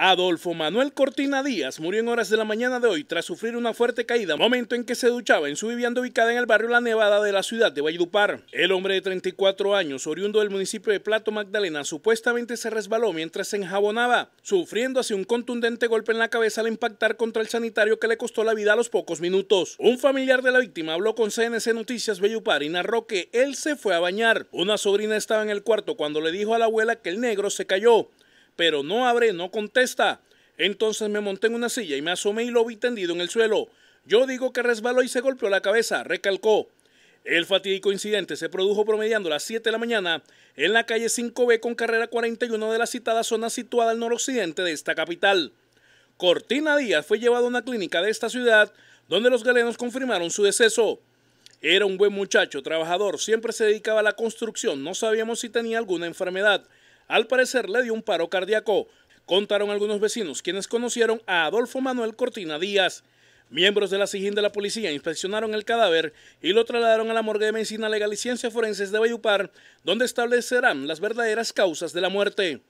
Adolfo Manuel Cortina Díaz murió en horas de la mañana de hoy tras sufrir una fuerte caída, momento en que se duchaba en su vivienda ubicada en el barrio La Nevada de la ciudad de Valledupar. El hombre de 34 años, oriundo del municipio de Plato Magdalena, supuestamente se resbaló mientras se enjabonaba, sufriendo así un contundente golpe en la cabeza al impactar contra el sanitario que le costó la vida a los pocos minutos. Un familiar de la víctima habló con CNC Noticias Valledupar y narró que él se fue a bañar. Una sobrina estaba en el cuarto cuando le dijo a la abuela que el negro se cayó pero no abre, no contesta. Entonces me monté en una silla y me asomé y lo vi tendido en el suelo. Yo digo que resbaló y se golpeó la cabeza, recalcó. El fatídico incidente se produjo promediando las 7 de la mañana en la calle 5B con carrera 41 de la citada zona situada al noroccidente de esta capital. Cortina Díaz fue llevado a una clínica de esta ciudad donde los galenos confirmaron su deceso. Era un buen muchacho, trabajador, siempre se dedicaba a la construcción, no sabíamos si tenía alguna enfermedad al parecer le dio un paro cardíaco. Contaron algunos vecinos quienes conocieron a Adolfo Manuel Cortina Díaz. Miembros de la SIGIN de la policía inspeccionaron el cadáver y lo trasladaron a la morgue de medicina legal y ciencias forenses de Bayupar, donde establecerán las verdaderas causas de la muerte.